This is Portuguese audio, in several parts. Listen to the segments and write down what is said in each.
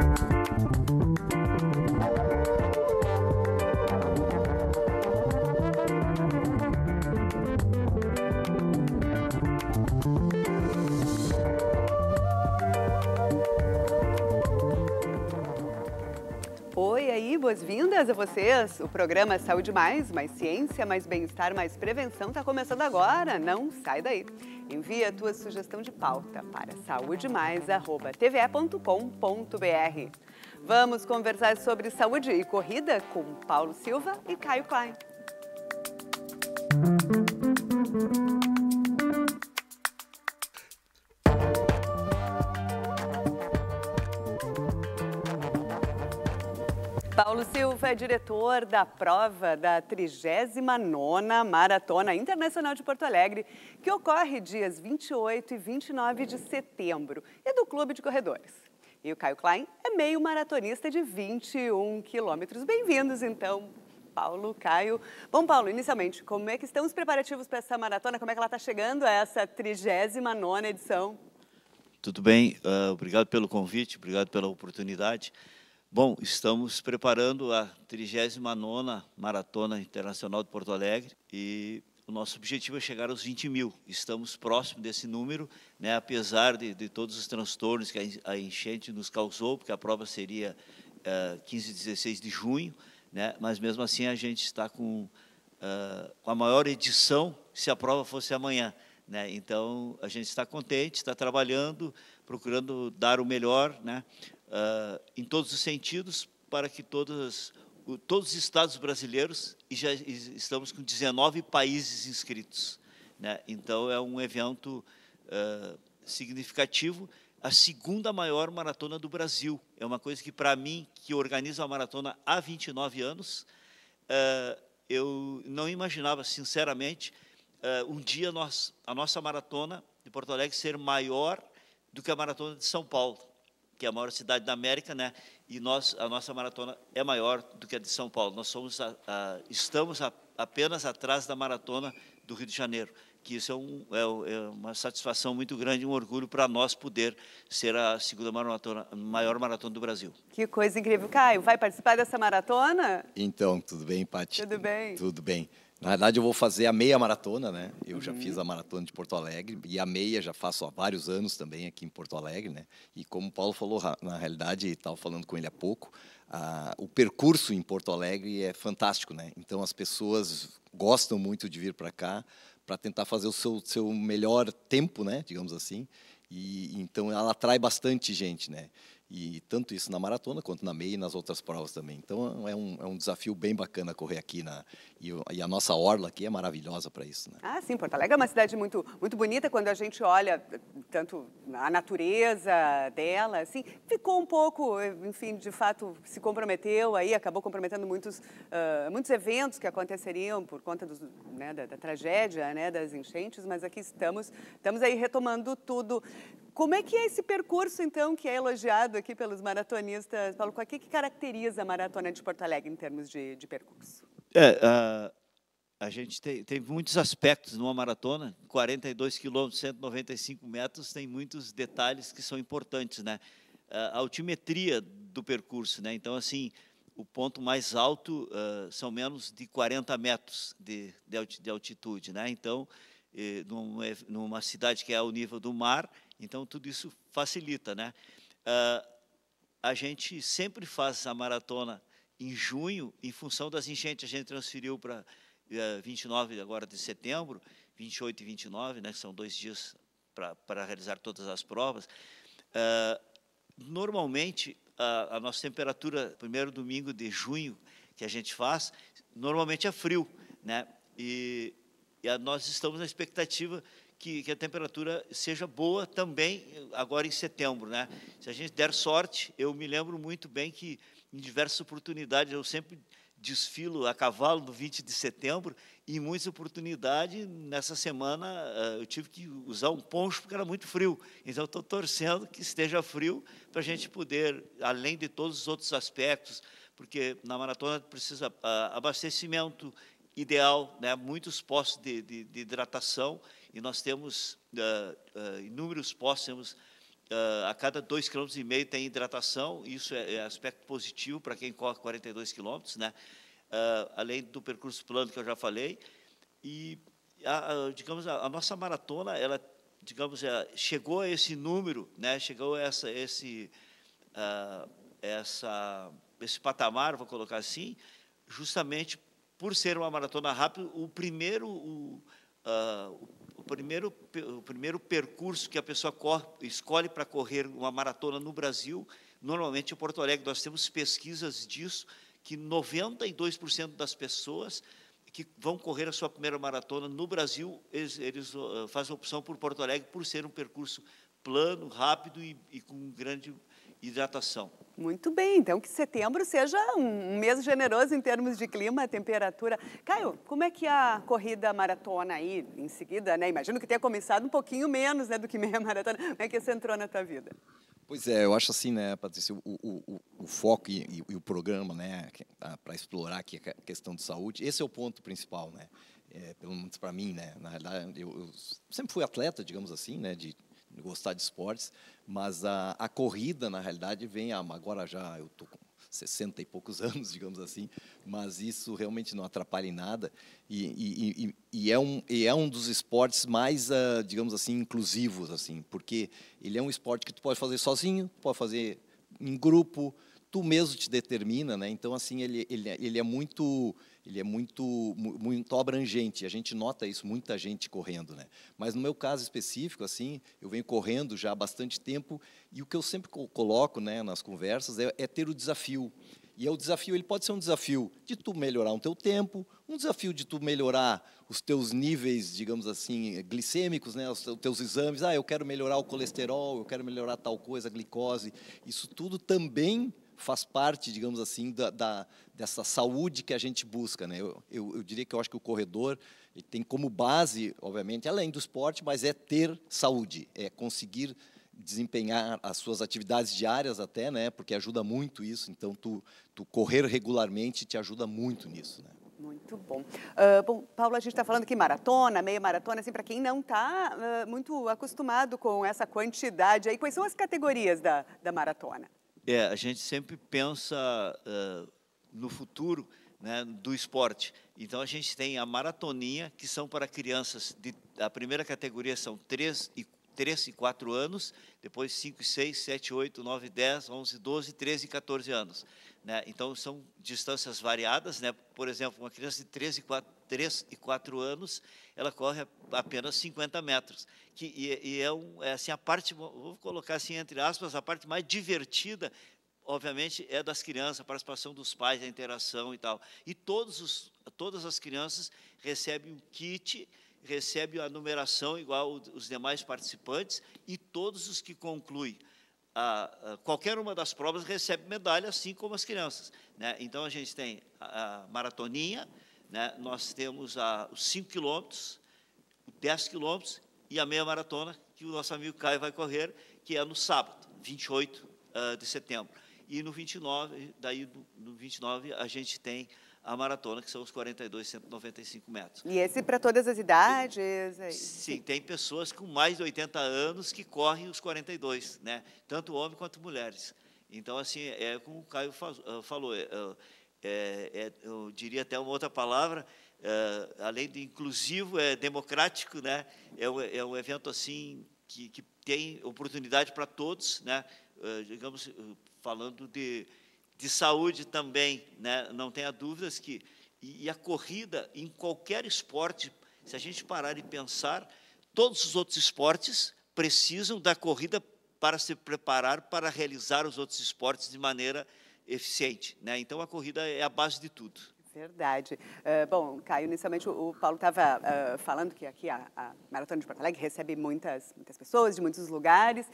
thank you Bem-vindas a vocês! O programa Saúde Mais, mais ciência, mais bem-estar, mais prevenção está começando agora. Não sai daí! Envie a tua sugestão de pauta para saúdemais.tve.com.br. Vamos conversar sobre saúde e corrida com Paulo Silva e Caio Klein. Paulo Silva é diretor da prova da 39ª Maratona Internacional de Porto Alegre, que ocorre dias 28 e 29 de setembro, e do Clube de Corredores. E o Caio Klein é meio maratonista de 21 quilômetros. Bem-vindos, então, Paulo, Caio. Bom, Paulo, inicialmente, como é que estão os preparativos para essa maratona? Como é que ela está chegando a essa 39ª edição? Tudo bem, uh, obrigado pelo convite, obrigado pela oportunidade. Bom, estamos preparando a 39ª Maratona Internacional de Porto Alegre e o nosso objetivo é chegar aos 20 mil. Estamos próximo desse número, né, apesar de, de, todos os transtornos que a enchente nos causou, porque a prova seria uh, eh, 15 e 16 de junho, né, mas mesmo assim a gente está com, uh, com a maior edição se a prova fosse amanhã. Né? Então, a gente está contente, está trabalhando, procurando dar o melhor, né? uh, em todos os sentidos, para que todas, todos os estados brasileiros, e já estamos com 19 países inscritos. Né? Então, é um evento uh, significativo. A segunda maior maratona do Brasil. É uma coisa que, para mim, que organizo a maratona há 29 anos, uh, eu não imaginava, sinceramente, uh, um dia nós, a nossa maratona de Porto Alegre ser maior do que a maratona de São Paulo que é a maior cidade da América, né? E nós, a nossa maratona é maior do que a de São Paulo. Nós somos a, a, estamos a, apenas atrás da maratona do Rio de Janeiro, que isso é, um, é, é uma satisfação muito grande, um orgulho para nós poder ser a segunda maratona, maior maratona do Brasil. Que coisa incrível, Caio. Vai participar dessa maratona? Então, tudo bem, Paty. Tudo bem. Tudo bem. Na verdade, eu vou fazer a meia maratona, né? Eu uhum. já fiz a maratona de Porto Alegre e a meia já faço há vários anos também aqui em Porto Alegre, né? E como o Paulo falou, na realidade, estava falando com ele há pouco, o percurso em Porto Alegre é fantástico, né? Então, as pessoas gostam muito de vir para cá para tentar fazer o seu, seu melhor tempo, né? Digamos assim. E, então, ela atrai bastante gente, né? E tanto isso na maratona, quanto na meia e nas outras provas também. Então, é um, é um desafio bem bacana correr aqui. Na, e, e a nossa orla aqui é maravilhosa para isso. Né? Ah, sim, Porto Alegre é uma cidade muito, muito bonita quando a gente olha eh, tanto a natureza dela, assim. Ficou um pouco, eh, enfim, de fato, se comprometeu aí, acabou comprometendo muitos, uh, muitos eventos que aconteceriam por conta dos, né, da, da tragédia, né, das enchentes, mas aqui estamos, estamos aí retomando tudo. Como é que é esse percurso, então, que é elogiado aqui pelos maratonistas? Paulo, o que, que caracteriza a Maratona de Porto Alegre em termos de, de percurso? É, a, a gente tem, tem, muitos aspectos numa maratona, 42 quilômetros, 195 metros, tem muitos detalhes que são importantes, né? A altimetria do percurso, né? Então, assim, o ponto mais alto uh, são menos de 40 metros de, de, altitude, né? Então, é, numa, cidade que é ao nível do mar, então tudo isso facilita. Né? Ah, a gente sempre faz a maratona em junho, em função das enchentes, a gente transferiu para eh, 29 agora de setembro, 28 e 29, né, que são dois dias para realizar todas as provas. Ah, normalmente, a, a nossa temperatura, primeiro domingo de junho que a gente faz, normalmente é frio, né? E e nós estamos na expectativa que, que, a temperatura seja boa também eh, agora em setembro, né? Se a gente der sorte, eu me lembro muito bem que em diversas oportunidades eu sempre desfilo a cavalo no 20 de setembro e em muitas oportunidades nessa semana eh, eu tive que usar um poncho porque era muito frio. Então estou torcendo que esteja frio para a gente poder, além de todos os outros aspectos, porque na maratona precisa ah, abastecimento, ideal, né, muitos postos de, de, de, hidratação, e nós temos uh, uh, inúmeros postos, temos, uh, a cada 2,5 km tem hidratação, isso é, é aspecto positivo para quem corre 42 km, né, além do percurso plano que eu já falei, e, a, a, digamos, a, a, nossa maratona, ela, digamos, ela chegou a esse número, né, chegou a essa, esse, essa, esse patamar, vou colocar assim, justamente por ser uma maratona rápida, o primeiro, o, uh, o, primeiro, o primeiro percurso que a pessoa corre, escolhe para correr uma maratona no Brasil, normalmente o Porto Alegre, nós temos pesquisas disso, que 92% das pessoas que vão correr a sua primeira maratona no Brasil, eles, eles ah, fazem opção por Porto Alegre, por ser um percurso plano, rápido e, e com grande hidratação. Muito bem, então que setembro seja um mês generoso em termos de clima, temperatura. Caio, como é que a corrida maratona aí, em seguida, né? Imagino que tenha começado um pouquinho menos né, do que meia maratona. Como é que isso entrou na tua vida? Pois é, eu acho assim, né, Patrícia, o, o, o foco e, e, e, o programa, né, tá, para explorar aqui a questão de saúde, esse é o ponto principal, né, é, pelo menos para mim, né, na realidade, eu, eu, sempre fui atleta, digamos assim, né, de gostar de esportes, mas a, a corrida, na realidade, vem, agora já eu estou com 60 e poucos anos, digamos assim, mas isso realmente não atrapalha em nada e, e, e, é, um, e é um dos esportes mais, uh, digamos assim, inclusivos, assim, porque ele é um esporte que tu pode fazer sozinho, pode fazer em grupo, tu mesmo te determina, né? Então, assim, ele, ele, é, ele é muito ele é muito, muito abrangente. A gente nota isso, muita gente correndo, né? Mas no meu caso específico, assim, eu venho correndo já há bastante tempo e o que eu sempre coloco, né, nas conversas é, é ter o desafio. E é o desafio, ele pode ser um desafio de tu melhorar o teu tempo, um desafio de tu melhorar os teus níveis, digamos assim, glicêmicos, né, os teus exames. Ah, eu quero melhorar o colesterol, eu quero melhorar tal coisa, a glicose. Isso tudo também faz parte, digamos assim, da, da, dessa saúde que a gente busca. Né? Eu, eu, eu diria que eu acho que o corredor tem como base, obviamente, além do esporte, mas é ter saúde, é conseguir desempenhar as suas atividades diárias até, né? Porque ajuda muito isso. Então, tu, tu correr regularmente te ajuda muito nisso, né? Muito bom. Uh, bom, Paula, a gente está falando aqui maratona, meia maratona, assim, para quem não está uh, ah, muito acostumado com essa quantidade aí, quais são as categorias da, da maratona? É, a gente sempre pensa uh, no futuro né, do esporte. Então, a gente tem a maratoninha, que são para crianças, de, a primeira categoria são 3 e 3 e 4 anos, depois 5 6, 7, 8, 9, 10, 11, 12, 13 e 14 anos. Né? Então, são distâncias variadas. Né? Por exemplo, uma criança de 3 e 4, 3 e 4 anos, ela corre apenas 50 metros. Que, e, e é, um, é, assim, a parte, vou colocar assim, entre aspas, a parte mais divertida, obviamente, é das crianças, a participação dos pais, a interação e tal. E todos os, todas as crianças recebem um kit recebem a numeração igual os demais participantes e todos os que concluem a, a, qualquer uma das provas recebe medalha, assim como as crianças. Né? Então, a gente tem a, a maratoninha, né? nós temos os 5 quilômetros, 10 quilômetros e a meia maratona, que o nosso amigo Caio vai correr, que é no sábado, 28 uh, ah, de setembro. E no 29, daí no 29 a gente tem a maratona, que são os 42, 195 metros. E esse para todas as idades? É sim, sim, tem pessoas com mais de 80 anos que correm os 42, né? tanto homens quanto mulheres. Então, assim, é como o Caio eh, falou, é, é, eu diria até uma outra palavra, é, além de inclusivo, é democrático, né? é, um, é um evento assim que, que tem oportunidade para todos, né? digamos, falando de de saúde também, né? não tenha dúvidas que. E, e a corrida, em qualquer esporte, se a gente parar e pensar, todos os outros esportes precisam da corrida para se preparar para realizar os outros esportes de maneira eficiente. Né? Então, a corrida é a base de tudo. Verdade. Uh, bom, Caio, inicialmente o, Paulo estava uh, eh, falando que aqui a, a, Maratona de Porto Alegre recebe muitas, muitas pessoas de muitos lugares.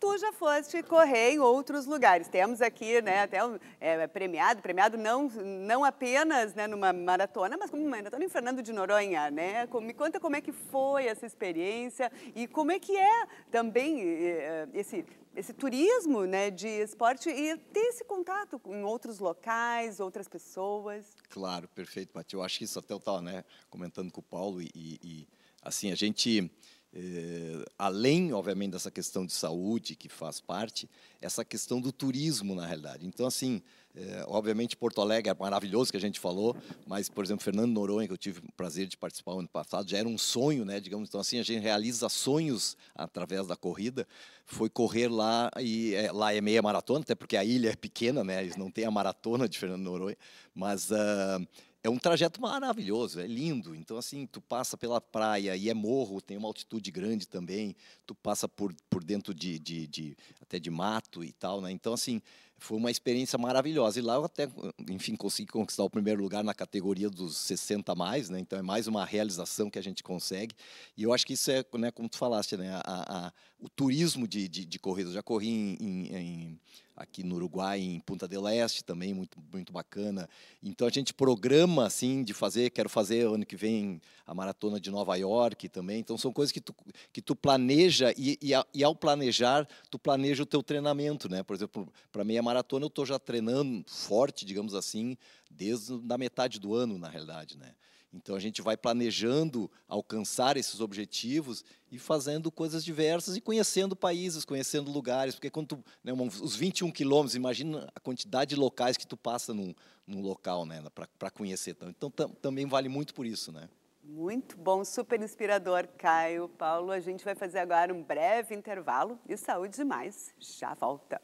Tu já foste correr em outros lugares. Temos aqui, né, até um, é, é, premiado, premiado não, não apenas né, numa maratona, mas como uma maratona em Fernando de Noronha, né? Me conta como é que foi essa experiência e como é que é também eh, esse esse turismo né, de esporte e ter esse contato em outros locais, outras pessoas. Claro, perfeito, Paty. Eu acho que isso até eu estava né, comentando com o Paulo e, e assim, a gente... Eh, além, obviamente, dessa questão de saúde que faz parte, essa questão do turismo, na realidade. Então, assim, é, obviamente, Porto Alegre é maravilhoso, que a gente falou, mas, por exemplo, Fernando Noronha, que eu tive o prazer de participar ano passado, já era um sonho, né? Digamos então assim, a gente realiza sonhos através da corrida. Foi correr lá e é, lá é meia maratona, até porque a ilha é pequena, né? Eles não têm a maratona de Fernando Noronha, mas uh, é um trajeto maravilhoso, é lindo. Então, assim, tu passa pela praia e é morro, tem uma altitude grande também, tu passa por, por dentro de, de, de até de mato e tal, né? Então, assim, foi uma experiência maravilhosa. E lá eu até, enfim, consegui conquistar o primeiro lugar na categoria dos 60 mais, né? Então é mais uma realização que a gente consegue. E eu acho que isso é, né, como tu falaste, né? A, a, o turismo de, de, de corrida. Eu já corri em, em, em aqui no Uruguai, em Punta del Este também, muito, muito bacana. Então a gente programa assim de fazer, quero fazer ano que vem a maratona de Nova York também. Então são coisas que tu, que tu planeja e, e, e ao planejar, tu planeja o teu treinamento, né? Por exemplo, para meia maratona eu estou já treinando forte, digamos assim, desde da metade do ano, na realidade, né? Então a gente vai planejando alcançar esses objetivos e fazendo coisas diversas e conhecendo países, conhecendo lugares, porque quando tu, né, os 21 quilômetros, imagina a quantidade de locais que tu passa num, num local, né, para conhecer. Então, então tam, também vale muito por isso, né? Muito bom, super inspirador, Caio, Paulo. A gente vai fazer agora um breve intervalo e saúde demais. Já volta.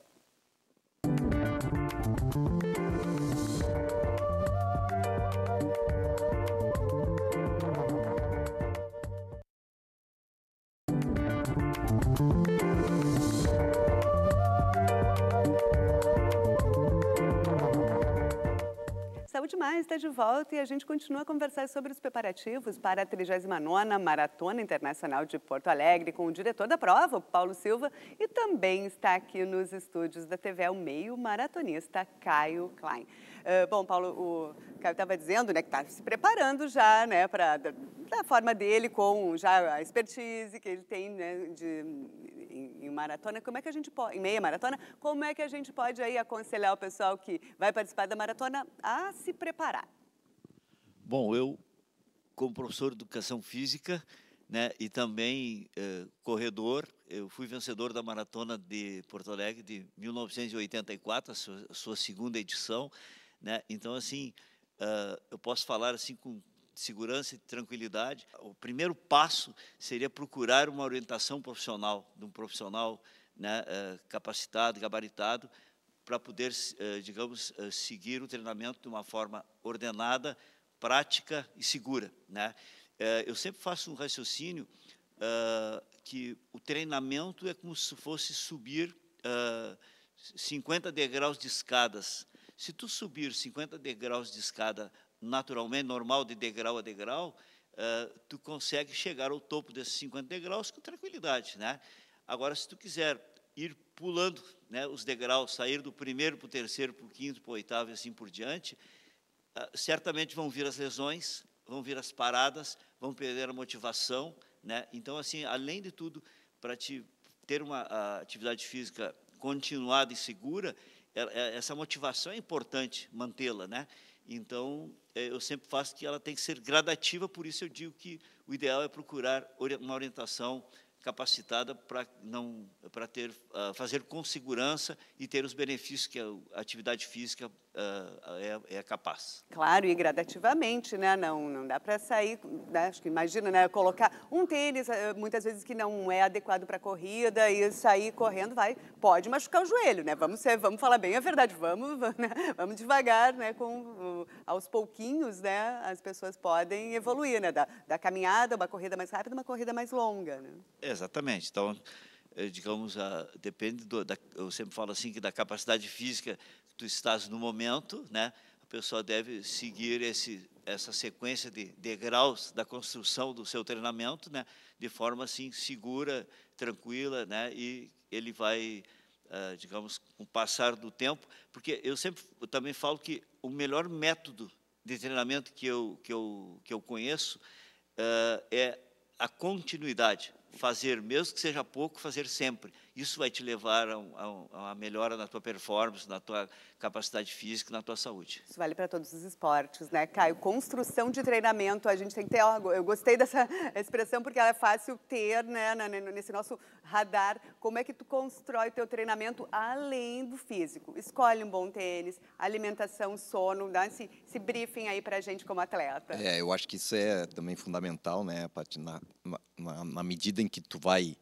mais está de volta e a gente continua a conversar sobre os preparativos para a 39ª Maratona Internacional de Porto Alegre com o diretor da prova, Paulo Silva, e também está aqui nos estúdios da TV ao meio, maratonista Caio Klein. Ah, bom, Paulo, o Caio estava dizendo né, que está se preparando já né, para da forma dele, com já a expertise que ele tem né, de, em, em, maratona, como é que a gente pode, em meia maratona, como é que a gente pode aí aconselhar o pessoal que vai participar da maratona a se preparar? Bom, eu, como professor de educação física né, e também eh, corredor, eu fui vencedor da maratona de Porto Alegre de 1984, a sua, a sua segunda edição. Né? Então, assim, uh, eu posso falar assim com segurança e tranquilidade. O primeiro passo seria procurar uma orientação profissional, de um profissional né, uh, capacitado, gabaritado, para poder, uh, digamos, seguir o treinamento de uma forma ordenada, prática e segura. Né? eu sempre faço um raciocínio que o treinamento é como se fosse subir 50 degraus de escadas se tu subir 50 degraus de escada naturalmente, normal, de degrau a degrau, uh, tu consegue chegar ao topo desses 50 degraus com tranquilidade. Né? Agora, se tu quiser ir pulando né, os degraus, sair do primeiro para o terceiro, para o quinto, para o oitavo e assim por diante, uh, certamente vão vir as lesões, vão vir as paradas, vão perder a motivação. Né? Então, assim, além de tudo, para te ter uma ah, atividade física continuada e segura, é, essa motivação é importante mantê-la, né? Então, é, eu sempre faço que ela tem que ser gradativa, por isso eu digo que o ideal é procurar uma orientação capacitada para não para ter ah, fazer com segurança e ter os benefícios que a atividade física uh, é, é, capaz. Claro, e gradativamente, né? Não, não dá para sair, né? acho que imagina, né? Colocar um tênis, eh, muitas vezes que não é adequado para corrida e sair correndo vai, pode machucar o joelho, né? Vamos ser, vamos falar bem a verdade, vamos, né? vamos devagar, né? Com aos pouquinhos, né? As pessoas podem evoluir, né? Da, da caminhada, uma corrida mais rápida, uma corrida mais longa, né? Exatamente. Então digamos, ah, depende do, da, eu sempre falo assim que da capacidade física tu estás no momento, né? A pessoa deve seguir esse, essa sequência de degraus da construção do seu treinamento, né? De forma assim segura, tranquila, né? E ele vai Uh, digamos, com o passar do tempo, porque eu sempre eu também falo que o melhor método de treinamento que eu, que eu, que eu conheço uh, é a continuidade, fazer, mesmo que seja pouco, fazer sempre. Isso vai te levar a, a, uma melhora na tua performance, na tua capacidade física, na tua saúde. Isso vale para todos os esportes, né, Caio? Construção de treinamento, a gente tem que ter. Eu gostei dessa expressão porque ela é fácil ter, né, nesse nosso radar. Como é que tu constrói teu treinamento além do físico? Escolhe um bom tênis, alimentação, sono, dá esse, esse briefing aí para a gente como atleta. É, eu acho que isso é também fundamental, né, Paty? Na, na, na medida em que tu vai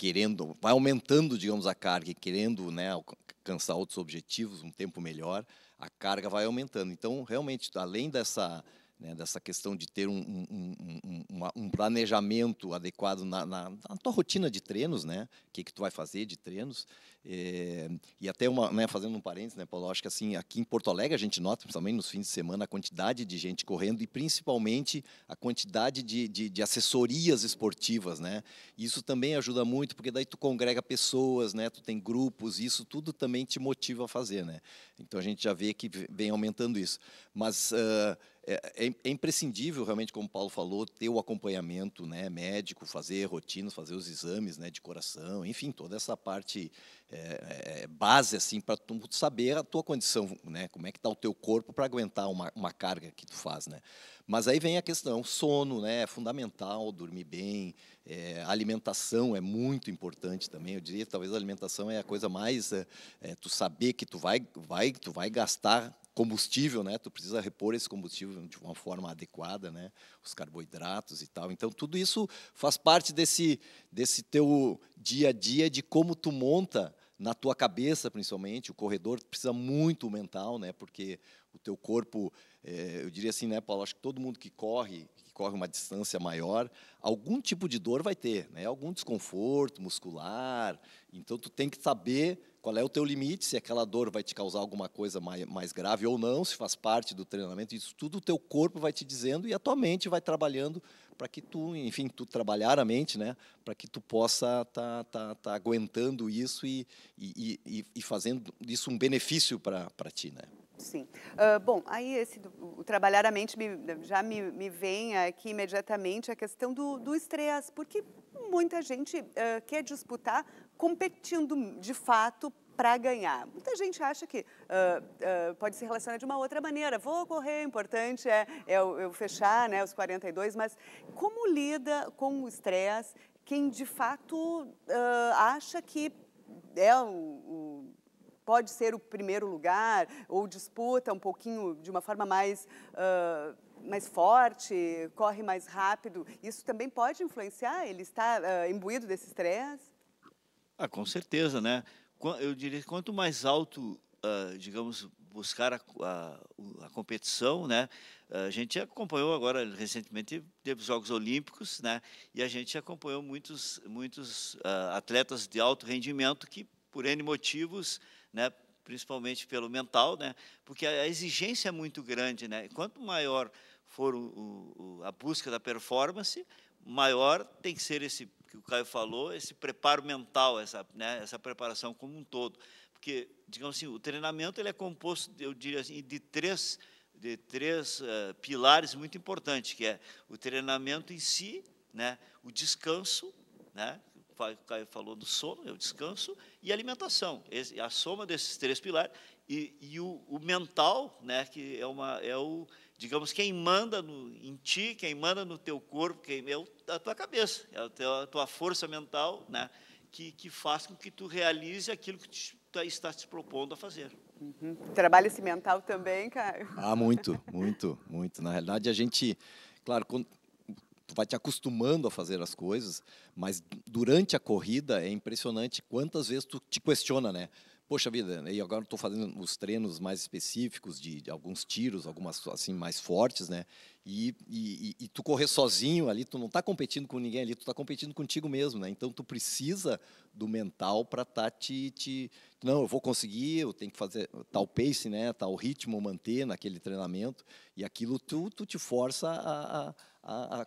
querendo, vai aumentando, digamos, a carga e querendo né, alcançar outros objetivos, um tempo melhor, a carga vai aumentando. Então, realmente, além dessa, né, dessa questão de ter um, um, um, um planejamento adequado na, na, na, tua rotina de treinos, né, o que, que tu vai fazer de treinos, é, e até uma, né, fazendo um parênteses, né, Paulo, acho que assim, aqui em Porto Alegre a gente nota, principalmente nos fins de semana, a quantidade de gente correndo e principalmente a quantidade de, de, de assessorias esportivas, né? Isso também ajuda muito, porque daí tu congrega pessoas, né? Tu tem grupos, isso tudo também te motiva a fazer, né? Então a gente já vê que vem aumentando isso. Mas... Uh, é, é, imprescindível realmente, como o Paulo falou, ter o acompanhamento né, médico, fazer rotinas, fazer os exames né, de coração, enfim, toda essa parte é, é base assim para tu saber a tua condição, né? Como é que está o teu corpo para aguentar uma, uma carga que tu faz, né? Mas aí vem a questão, sono, né? É fundamental, dormir bem, é, alimentação é muito importante também. Eu diria, talvez a alimentação é a coisa mais, é, é, tu saber que tu vai, vai, tu vai gastar combustível, né? Tu precisa repor esse combustível de uma forma adequada, né? Os carboidratos e tal. Então tudo isso faz parte desse desse teu dia a dia de como tu monta na tua cabeça, principalmente. O corredor precisa muito mental, né? Porque o teu corpo, é, eu diria assim, né, Paulo? Acho que todo mundo que corre, que corre uma distância maior, algum tipo de dor vai ter, né? Algum desconforto muscular. Então, tu tem que saber qual é o teu limite, se aquela dor vai te causar alguma coisa mais, mais grave ou não, se faz parte do treinamento, isso tudo o teu corpo vai te dizendo e a tua mente vai trabalhando para que tu, enfim, tu trabalhar a mente, né, para que tu possa tá, tá, tá aguentando isso e, e, e, e fazendo isso um benefício para ti, né? Sim. Uh, bom, aí esse o trabalhar a mente me, já me, me, vem aqui imediatamente a questão do, do estresse, porque muita gente uh, quer disputar competindo de fato para ganhar. Muita gente acha que uh, uh, pode se relacionar de uma outra maneira. Vou correr, importante é, é eu, eu fechar né, os 42, mas como lida com o estresse quem de fato uh, acha que é o, o pode ser o primeiro lugar ou disputa um pouquinho de uma forma mais, uh, mais forte, corre mais rápido. Isso também pode influenciar? Ele está uh, imbuído desse estresse? Ah, com certeza, né? eu diria que quanto mais alto, uh, digamos, buscar a, a, a, competição, né? A gente acompanhou agora recentemente teve os Jogos Olímpicos, né? E a gente acompanhou muitos muitos uh, atletas de alto rendimento que por n motivos, né? Principalmente pelo mental, né? Porque a, a exigência é muito grande, né? E quanto maior for o, o, a busca da performance, maior tem que ser esse que o Caio falou, esse preparo mental, essa, né, essa preparação como um todo. Porque, digamos assim, o treinamento ele é composto, eu diria assim, de três, de três uh, pilares muito importantes, que é o treinamento em si, né, o descanso, né, o Caio falou do sono, é o descanso, e alimentação. Esse, a soma desses três pilares e, e o, o, mental, né, que é, uma, é o digamos, quem manda no, em ti, quem manda no teu corpo, quem é a tua cabeça, é a tua, a tua força mental, né, que, que faz com que tu realize aquilo que tu, tu está te propondo a fazer. Uhum. Trabalha esse mental também, Caio? Ah, muito, muito, muito. Na realidade, a gente, claro, quando, tu vai te acostumando a fazer as coisas, mas durante a corrida é impressionante quantas vezes tu te questiona, né? poxa vida, e agora estou fazendo os treinos mais específicos de, de, alguns tiros, algumas assim mais fortes, né? E, e, e tu correr sozinho ali, tu não está competindo com ninguém ali, tu está competindo contigo mesmo, né? Então tu precisa do mental para estar tá te, te, não, eu vou conseguir, eu tenho que fazer tal pace, né? Tal ritmo manter naquele treinamento e aquilo tu, tu te força a, a a, a,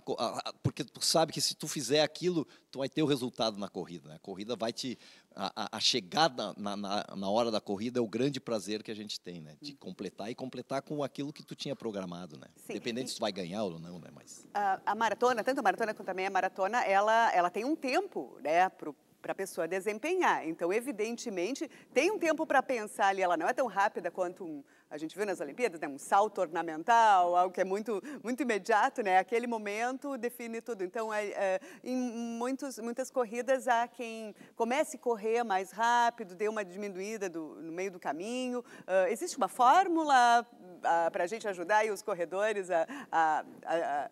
a, porque tu sabe que se tu fizer aquilo, tu vai ter o resultado na corrida. Né? A corrida vai te, a, a, chegada na, na, na, hora da corrida é o grande prazer que a gente tem, né? De uhum. completar e completar com aquilo que tu tinha programado, né? Sim. Independente se tu vai ganhar ou não, né? Mas... A, a, maratona, tanto a maratona quanto também a maratona, ela, ela tem um tempo, né? Pro para a pessoa desempenhar. Então, evidentemente, tem um tempo para pensar ali, ela não é tão rápida quanto um, a gente viu nas Olimpíadas, né? um salto ornamental, algo que é muito, muito imediato, né? Aquele momento define tudo. Então, é, é, em muitos, muitas corridas, há quem comece a correr mais rápido, dê uma diminuída do, no meio do caminho. Uh, existe uma fórmula uh, ah, para a gente ajudar os corredores a, a, a, a,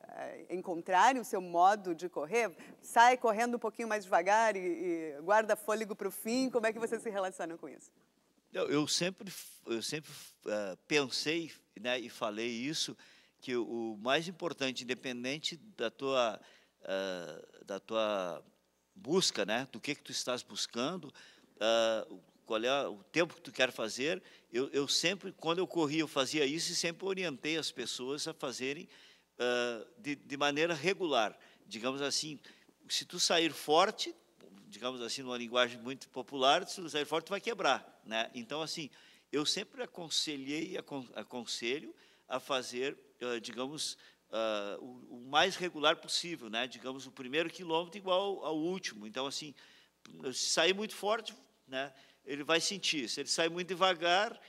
encontrarem o seu modo de correr? Sai correndo um pouquinho mais devagar e, e guarda fôlego para o fim. Como é que você se relaciona com isso? Eu sempre, eu sempre uh, pensei né, e falei isso, que o mais importante, independente da tua, uh, da tua busca, né, do que, que tu estás buscando, uh, qual é o tempo que tu quer fazer, eu, eu sempre, quando eu corri, eu fazia isso e sempre orientei as pessoas a fazerem de, de maneira regular. Digamos assim, se tu sair forte, digamos assim, numa linguagem muito popular, se tu sair forte, tu vai quebrar. Né? Então, assim, eu sempre aconselhei, aconselho a fazer, digamos, o, o, mais regular possível, né? digamos, o primeiro quilômetro igual ao último. Então, assim, se sair muito forte, né, ele vai sentir. Se ele sair muito devagar,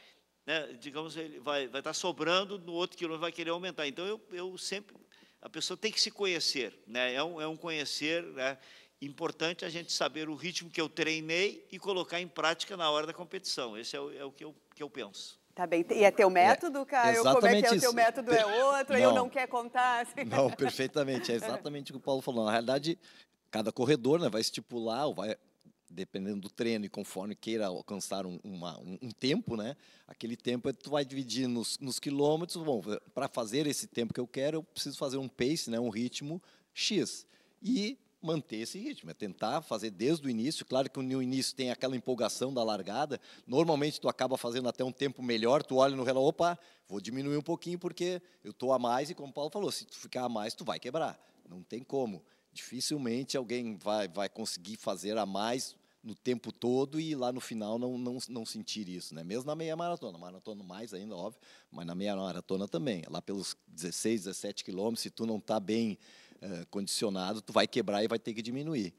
né, digamos, ele vai, vai estar sobrando, no outro quilômetro vai querer aumentar. Então, eu, eu sempre... A pessoa tem que se conhecer, né? é, um, é um conhecer, né? Importante a gente saber o ritmo que eu treinei e colocar em prática na hora da competição. Esse é o, é o que, eu, que eu penso. Tá bem. E é teu é, método, Caio? É, Como é que é o teu método? É outro? Não, eu não quer contar? Assim. Não, perfeitamente. É exatamente o que o Paulo falou. Na realidade, cada corredor né, vai estipular, vai, dependendo do treino e conforme queira alcançar um, uma, um, um tempo, né? Aquele tempo é, tu vai dividir nos, nos quilômetros. Bom, para fazer esse tempo que eu quero, eu preciso fazer um pace, né, um ritmo X. E manter esse ritmo, é tentar fazer desde o início. Claro que no início tem aquela empolgação da largada. Normalmente tu acaba fazendo até um tempo melhor, tu olha no relógio, opa, vou diminuir um pouquinho porque eu estou a mais e como o Paulo falou, se tu ficar a mais, tu vai quebrar. Não tem como. Dificilmente alguém vai, vai conseguir fazer a mais no tempo todo e lá no final não, não, não sentir isso, né? Mesmo na meia maratona, maratona mais ainda, óbvio, mas na meia maratona também. Lá pelos 16, 17 quilômetros, se tu não está bem eh, condicionado, tu vai quebrar e vai ter que diminuir.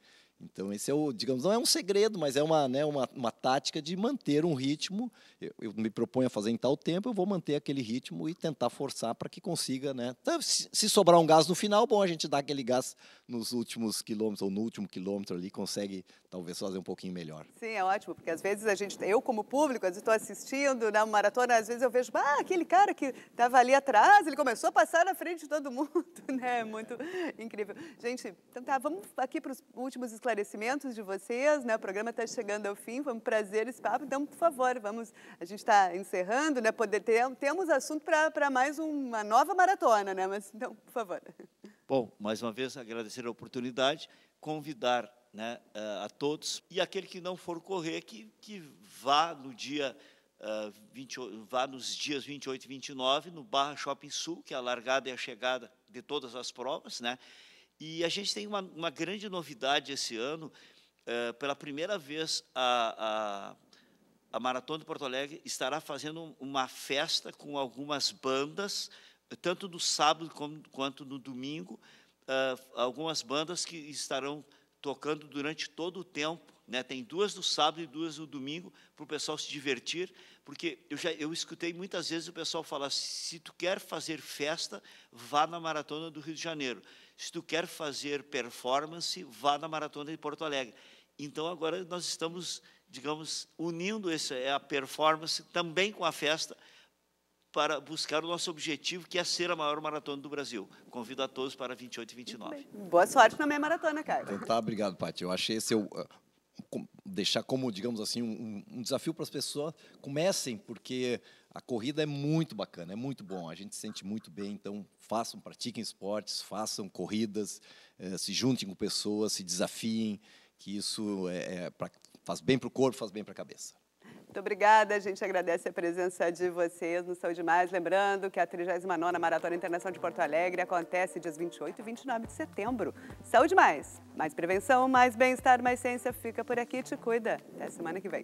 Então, esse é o, digamos, não é um segredo, mas é uma, né, uma, uma tática de manter um ritmo. Eu, eu, me proponho a fazer em tal tempo, eu vou manter aquele ritmo e tentar forçar para que consiga. Né? Então, se, se, sobrar um gás no final, bom, a gente dá aquele gás nos últimos quilômetros, ou no último quilômetro ali, consegue talvez fazer um pouquinho melhor. Sim, é ótimo, porque às vezes a gente, eu como público, estou assistindo na né, maratona, às vezes eu vejo, ah, aquele cara que estava ali atrás, ele começou a passar na frente de todo mundo, né? É muito incrível. Gente, então tá, vamos aqui para os últimos esclarecimentos esclarecimentos de vocês, né? O programa está chegando ao fim, foi um prazer esse papo. Então, por favor, vamos. A gente está encerrando, né? Poder ter, temos assunto para mais uma nova maratona, né? Mas então, por favor. Bom, mais uma vez agradecer a oportunidade, convidar né, eh, a todos e aquele que não for correr que, que vá no dia Uh, eh, 20, vá nos dias 28 e 29 no Barra Shopping Sul, que é a largada e a chegada de todas as provas, né? E a gente tem uma, uma grande novidade esse ano. É, pela primeira vez, a, a, a, Maratona de Porto Alegre estará fazendo uma festa com algumas bandas, tanto no sábado como, quanto no domingo. É, algumas bandas que estarão tocando durante todo o tempo né, tem duas no sábado e duas no domingo para o pessoal se divertir, porque eu já eu escutei muitas vezes o pessoal falar: se tu quer fazer festa, vá na maratona do Rio de Janeiro. Se tu quer fazer performance, vá na maratona de Porto Alegre. Então agora nós estamos, digamos, unindo essa a performance também com a festa para buscar o nosso objetivo, que é ser a maior maratona do Brasil. Convido a todos para 28 e 29. Boa sorte na meia maratona, cara. Então, tá, obrigado, Paty. Eu achei eu eh, deixar como, digamos assim, um, um desafio para as pessoas comecem, porque a corrida é muito bacana, é muito bom, a gente se sente muito bem, então façam, pratiquem esportes, façam corridas, eh, se juntem com pessoas, se desafiem, que isso é, é pra, faz bem para o corpo, faz bem para a cabeça. Muito obrigada, a gente agradece a presença de vocês no Saúde Mais. Lembrando que a 39 Maratona Internacional de Porto Alegre acontece dias 28 e 29 de setembro. Saúde Mais, mais prevenção, mais bem-estar, mais ciência. Fica por aqui, te cuida. Até semana que vem.